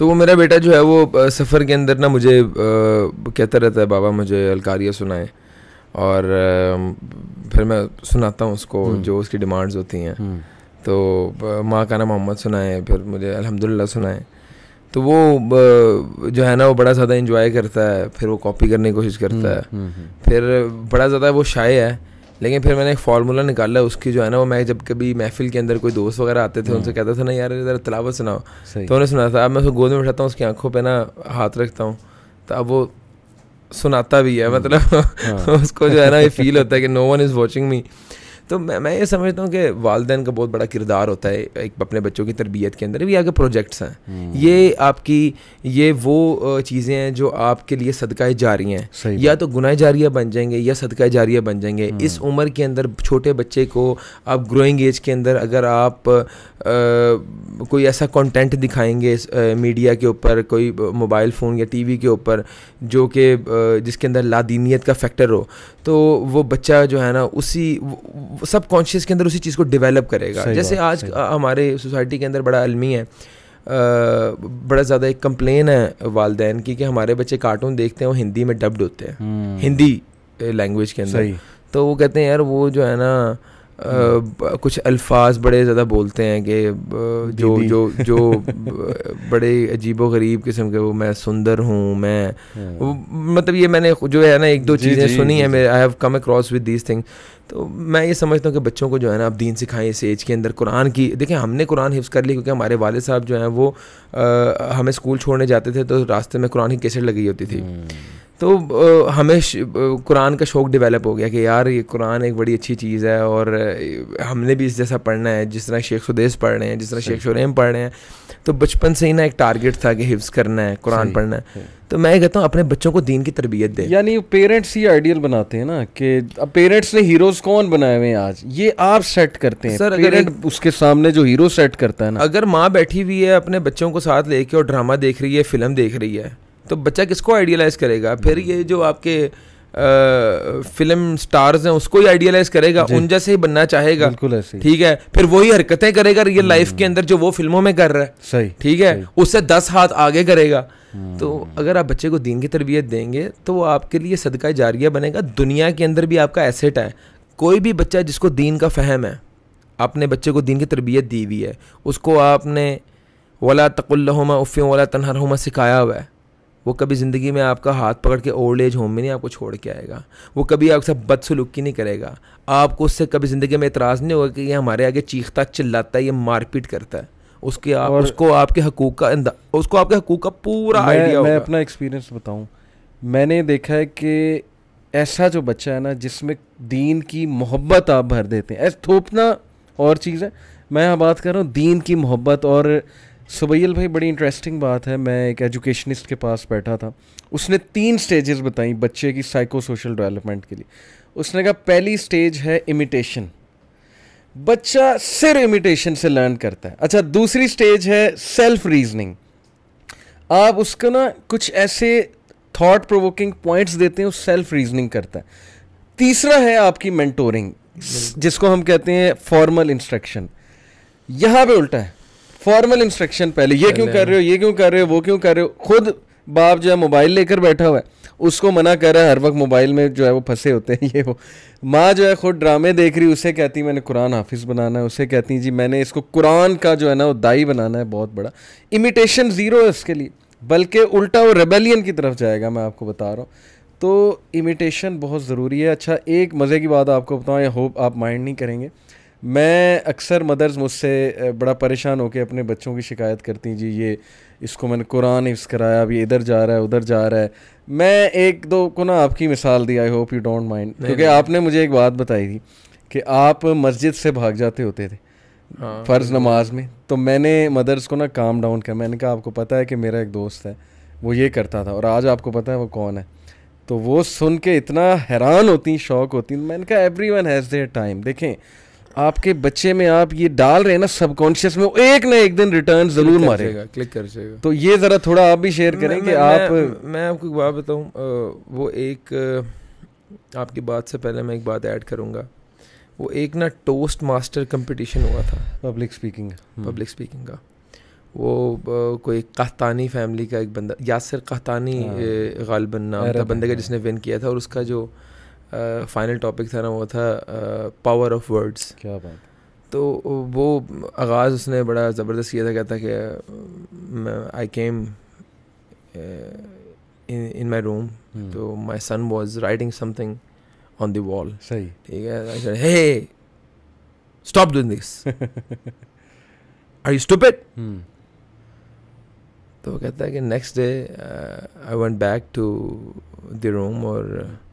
तो वो मेरा बेटा जो है वो सफ़र के अंदर ना मुझे कहता रहता है बाबा मुझे अलकारिया सुनाए और फिर मैं सुनाता हूँ उसको हम्म। जो उसकी डिमांड्स होती हैं हम्म। तो माँ का ना मोहम्मद सुनाए फिर मुझे अलहमदिल्ला सुनाए तो वो जो है ना वो बड़ा ज़्यादा इंजॉय करता है फिर वो कॉपी करने की कोशिश करता हम्म, है फिर बड़ा ज़्यादा वो शाये है लेकिन फिर मैंने एक फार्मूला निकाला उसकी जो है ना वो मैं जब कभी महफिल के अंदर कोई दोस्त वगैरह आते थे हाँ। उनसे कहता था ना यार इधर तलावत सुनाओ तो उन्हें सुना था अब मैं उसको गोद में बैठाता हूँ उसकी आंखों पर ना हाथ रखता हूँ तो अब वो सुनाता भी है मतलब हाँ। उसको जो है ना ये फील होता है कि no one is watching me तो मैं मैं ये समझता हूँ कि वालदेन का बहुत बड़ा किरदार होता है एक अपने बच्चों की तरबियत के अंदर भी आगे प्रोजेक्ट्स हैं हम्म। ये आपकी ये वो चीज़ें हैं जो आपके लिए सदकाएँ जा रही हैं या तो गुनाह जारिया बन जाएंगे या सदकाएँ जारिया बन जाएंगे हम्म। इस उम्र के अंदर छोटे बच्चे को आप ग्रोइंग एज के अंदर अगर आप आ, कोई ऐसा कॉन्टेंट दिखाएंगे आ, मीडिया के ऊपर कोई मोबाइल फ़ोन या टी के ऊपर जो कि जिसके अंदर लादीनीत का फैक्टर हो तो वो बच्चा जो है ना उसी सब कॉन्शियस के अंदर उसी चीज़ को डेवलप करेगा जैसे आज हमारे सोसाइटी के अंदर बड़ा अलमी है आ, बड़ा ज़्यादा एक कंप्लेन है वालदेन की कि हमारे बच्चे कार्टून देखते हैं वो हिंदी में डब्ड होते हैं हम्म। हिंदी लैंग्वेज के अंदर तो वो कहते हैं यार वो जो है ना कुछ अल्फाज बड़े ज़्यादा बोलते हैं कि जो जो जो बड़े अजीब गरीब किस्म के वो मैं सुंदर हूँ मैं हाँ। मतलब ये मैंने जो है ना एक दो चीज़ें सुनी है मेरे I have come across with these thing तो मैं ये समझता हूँ कि बच्चों को जो है ना आप दीन सिखाएं इस एज के अंदर कुरान की देखिए हमने कुरान हिफ्स कर ली क्योंकि हमारे वाले साहब जो हैं वो आ, हमें स्कूल छोड़ने जाते थे तो रास्ते में कुरान की कैसेट लगी होती थी हम्म। तो हमें कुरान का शौक़ डेवलप हो गया कि यार ये कुरान एक बड़ी अच्छी चीज़ है और हमने भी इस जैसा पढ़ना है जिस तरह शेख सुदेश पढ़ रहे हैं जिस तरह शेख शुरेम पढ़ रहे हैं तो बचपन से ही ना एक टारगेट था कि हिफ्स करना है कुरान पढ़ना है तो मैं कहता हूँ अपने बच्चों को दीन की तरबियत दे यानी पेरेंट्स ही आइडियल बनाते हैं ना कि अब पेरेंट्स ने हीरोज कौन बनाए हुए हैं आज ये आप सेट करते हैं सर अगर उसके सामने जो हीरो सेट करता है ना अगर माँ बैठी हुई है अपने बच्चों को साथ लेके और ड्रामा देख रही है फिल्म देख रही है तो बच्चा किसको आइडियलाइज करेगा फिर हम्म। ये जो आपके फिल्म स्टार्स हैं उसको ही आइडियलाइज करेगा उन जैसे ही बनना चाहेगा बिल्कुल ऐसे ठीक है फिर वही हरकतें करेगा रियल लाइफ हम्म। के अंदर जो वो फिल्मों में कर रहा है सही ठीक है उससे दस हाथ आगे करेगा हम्म। तो अगर आप बच्चे को दीन की तरबियत देंगे तो वो आपके लिए सदका जारिया बनेगा दुनिया के अंदर भी आपका एसेट है कोई भी बच्चा जिसको दीन का फहम है आपने बच्चे को दीन की तरबियत दी हुई है उसको आपने वला तकुल्लहुमा उफ़ी वला तनहरमा सिखाया हुआ है वो कभी ज़िंदगी में आपका हाथ पकड़ के ओल्ड एज होम में नहीं आपको छोड़ के आएगा वो कभी आपके साथ बदसलूकी नहीं करेगा आपको उससे कभी ज़िंदगी में एतराज़ नहीं होगा कि ये हमारे आगे चीखता चिल्लाता है ये मारपीट करता है उसके आप उसको आपके हकूक का उसको आपके हकूक का पूरा आइडिया मैं अपना एक्सपीरियंस बताऊँ मैंने देखा है कि ऐसा जो बच्चा है ना जिसमें दीन की मोहब्बत आप भर देते हैं ऐसा थोपना और चीज़ है मैं यहाँ बात कर रहा हूँ दीन की मोहब्बत और सुबैल भाई बड़ी इंटरेस्टिंग बात है मैं एक एजुकेशनिस्ट के पास बैठा था उसने तीन स्टेजेस बताई बच्चे की साइको सोशल डेवलपमेंट के लिए उसने कहा पहली स्टेज है इमिटेशन बच्चा सिर्फ इमिटेशन से लर्न करता है अच्छा दूसरी स्टेज है सेल्फ रीजनिंग आप उसको ना कुछ ऐसे थॉट प्रोवोकिंग पॉइंट्स देते हैं वो सेल्फ रीजनिंग करता है तीसरा है आपकी मेंटोरिंग जिसको हम कहते हैं फॉर्मल इंस्ट्रक्शन यहाँ पे उल्टा है फॉर्मल इंस्ट्रक्शन पहले ये क्यों कर रहे हो ये क्यों कर रहे हो वो क्यों कर रहे हो खुद बाप जो है मोबाइल लेकर बैठा हुआ है उसको मना कर रहा है हर वक्त मोबाइल में जो है वो फंसे होते हैं ये वो माँ जो है खुद ड्रामे देख रही उसे कहती मैंने कुरान हाफिज़ बनाना है उसे कहती जी मैंने इसको कुरान का जो है ना वो दाई बनाना है बहुत बड़ा इमिटेशन ज़ीरो है उसके लिए बल्कि उल्टा वो रेबेलियन की तरफ जाएगा मैं आपको बता रहा हूँ तो इमिटेशन बहुत ज़रूरी है अच्छा एक मज़े की बात आपको बताऊँ आई होप आप माइंड नहीं करेंगे मैं अक्सर मदर्स मुझसे बड़ा परेशान होकर अपने बच्चों की शिकायत करती जी ये इसको मैंने कुरान हिफ्स कराया अभी इधर जा रहा है उधर जा रहा है मैं एक दो को ना आपकी मिसाल दी I hope you don't mind क्योंकि आपने मुझे एक बात बताई थी कि आप मस्जिद से भाग जाते होते थे हाँ, फ़र्ज़ नमाज में तो मैंने मदर्स को ना काम डाउन किया मैंने कहा आपको पता है कि मेरा एक दोस्त है वो ये करता था और आज आपको पता है वो कौन है तो वो सुन के इतना हैरान होती शौक होती मैंने कहा everyone has their time देखें आपके बच्चे में आप ये डाल रहे हैं ना सबकॉन्शियस में एक ना एक दिन रिटर्न जरूर मारेगा क्लिक कर जाएगा तो ये जरा थोड़ा आप भी शेयर करें कि आप मैं, आपको एक बात बताऊँ वो एक आपकी बात से पहले मैं एक बात ऐड करूंगा वो एक ना टोस्ट मास्टर कंपटीशन हुआ था पब्लिक स्पीकिंग पब्लिक स्पीकिंग का वो कोई कहतानी फैमिली का एक बंदा यासर कहतानी हाँ। गालबन नाम था बंदे का हाँ। जिसने विन किया था और उसका जो फाइनल टॉपिक था ना वो था पावर ऑफ वर्ड्स क्या बात तो वो आगाज़ उसने बड़ा ज़बरदस्त किया था कहता कि आई केम इन माई रूम तो my son was writing something on the wall सही ठीक है stop doing this are you stupid तो कहता है कि next day I went back to the room और uh,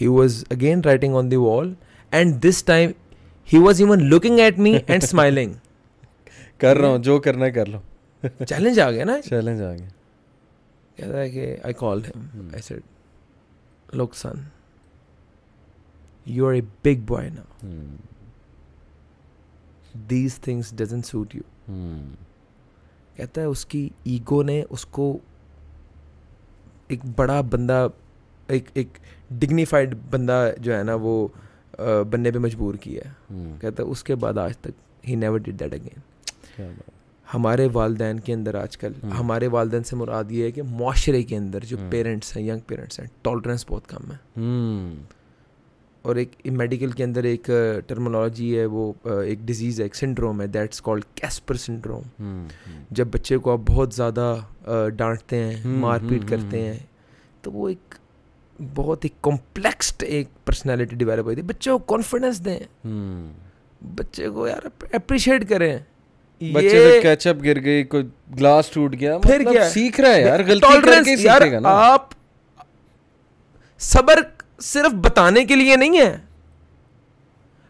He was again writing on the wall, and this time he was even looking at me and smiling. कर रहा हूँ जो करना कर लो चैलेंज आ गया ना चैलेंज आ गया कहता है कि I call him I said look son you're a big boy now hmm. these things doesn't suit you hmm. कहता है उसकी ईगो ने उसको एक बड़ा बंदा एक एक डिग्निफाइड बंदा जो है ना वो बनने पे मजबूर किया है हम्म। कहता उसके बाद आज तक he never did that again हमारे वालदेन के अंदर आजकल हम्म। हमारे वालदेन से मुराद ये है कि माशरे के अंदर जो हम्म। पेरेंट्स हैं यंग पेरेंट्स हैं टॉलरेंस बहुत कम है और एक मेडिकल के अंदर एक टर्मोलॉजी है वो एक डिजीज़ है एक सिंड्रोम है दैट्स कॉल्ड कैस्पर सिंड्रोम जब बच्चे को आप बहुत ज़्यादा डांटते हैं मारपीट करते हैं तो वो एक बहुत ही कॉम्प्लेक्स्ड एक पर्सनैलिटी डिवेलप हुई थी बच्चों को कॉन्फिडेंस दें hmm. बच्चे को यार अप्रिशिएट करें बच्चे कैचअप गिर गई कोई ग्लास टूट गया फिर मतलब क्या सीख रहा है यार गलती करके यार ना आप सबर सिर्फ बताने के लिए नहीं है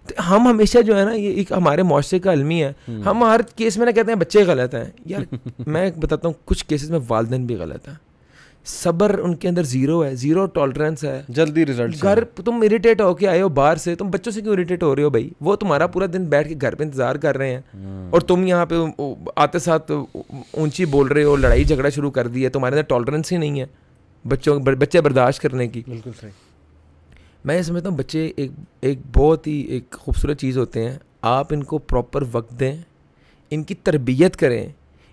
तो हम हमेशा जो है ना ये एक हमारे मुआरे का अलमी है हम्म। हम हर केस में ना कहते हैं बच्चे गलत हैं यार मैं बताता हूँ कुछ केसेस में वालदेन भी गलत हैं सबर उनके अंदर जीरो है जीरो टॉलरेंस है जल्दी रिजल्ट घर तुम इरिटेट होके आए हो बाहर से तुम बच्चों से क्यों इरिटेट हो रहे हो भाई वो तुम्हारा पूरा दिन बैठ के घर पे इंतजार कर रहे हैं हाँ। और तुम यहाँ पे आते साथ ऊंची बोल रहे हो लड़ाई झगड़ा शुरू कर दी है तुम्हारे अंदर टॉलरेंस ही नहीं है बच्चों बच्चे बर्दाश्त करने की बिल्कुल सही मैं ये समझता हूँ बच्चे एक एक बहुत ही एक खूबसूरत चीज़ होते हैं आप इनको प्रॉपर वक्त दें इनकी तरबियत करें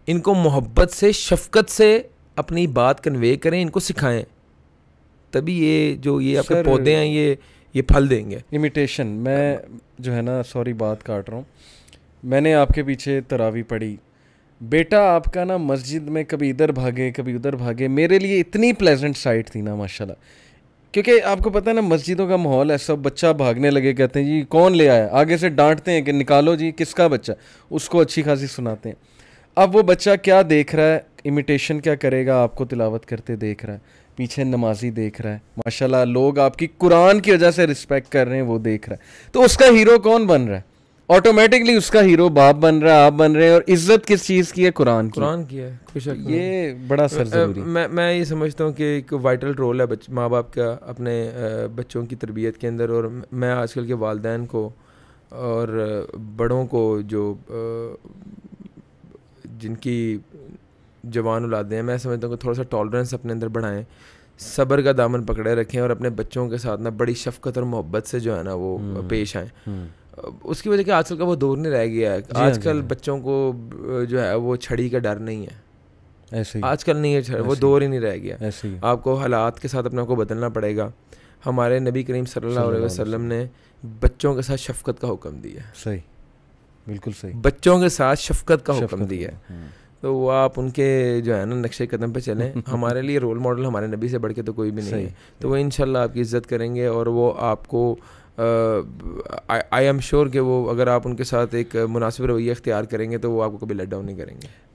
इनको मोहब्बत से शफकत से अपनी बात कन्वे करें इनको सिखाएं तभी ये जो ये आपके पौधे हैं ये ये फल देंगे इमिटेशन मैं जो है ना सॉरी बात काट रहा हूँ मैंने आपके पीछे तरावी पढ़ी बेटा आपका ना मस्जिद में कभी इधर भागे कभी उधर भागे मेरे लिए इतनी प्लेजेंट साइट थी ना माशाल्लाह क्योंकि आपको पता है ना मस्जिदों का माहौल है सब बच्चा भागने लगे कहते हैं जी कौन ले आया आगे से डांटते हैं कि निकालो जी किसका बच्चा उसको अच्छी खासी सुनाते हैं अब वो बच्चा क्या देख रहा है इमिटेशन क्या करेगा आपको तिलावत करते देख रहा है पीछे नमाजी देख रहा है माशाल्लाह लोग आपकी कुरान की वजह से रिस्पेक्ट कर रहे हैं वो देख रहा है तो उसका हीरो कौन बन रहा है ऑटोमेटिकली उसका हीरो बाप बन रहा है आप बन रहे हैं और इज्जत किस चीज़ की है कुरान की कुरान की है बेशक ये बड़ा सर जरूरी मैं मैं ये समझता हूँ कि एक वाइटल रोल है माँ बाप का अपने बच्चों की तरबियत के अंदर और मैं आजकल के वालदेन को और बड़ों को जो जिनकी जवान उलादे हैं मैं समझता हूँ कि थोड़ा सा टॉलरेंस अपने अंदर बढ़ाएं सब्र का दामन पकड़े रखें और अपने बच्चों के साथ ना बड़ी शफकत और मोहब्बत से जो है ना वो हम्म, पेश आएँ हम्म। उसकी वजह से आजकल का वो दौर नहीं रह गया है हाँ, आजकल हाँ। बच्चों को जो है वो छड़ी का डर नहीं है ऐसे आजकल नहीं है वो दौर ही नहीं रह गया ऐसे आपको हालात के साथ अपने को बदलना पड़ेगा हमारे नबी करीम सल्लल्लाहु अलैहि वसल्लम ने बच्चों के साथ शफकत का हुक्म दिया सही बिल्कुल सही बच्चों के साथ शफकत का हुक्म दिया है हाँ। तो आप उनके जो है ना नक्शे कदम पे चलें हमारे लिए रोल मॉडल हमारे नबी से बढ़ के तो कोई भी नहीं है तो वो इन आपकी इज़्ज़त करेंगे और वो आपको आई एम श्योर कि वो अगर आप उनके साथ एक मुनासिब रवैया अख्तियार करेंगे तो वो आपको कभी लेट डाउन नहीं करेंगे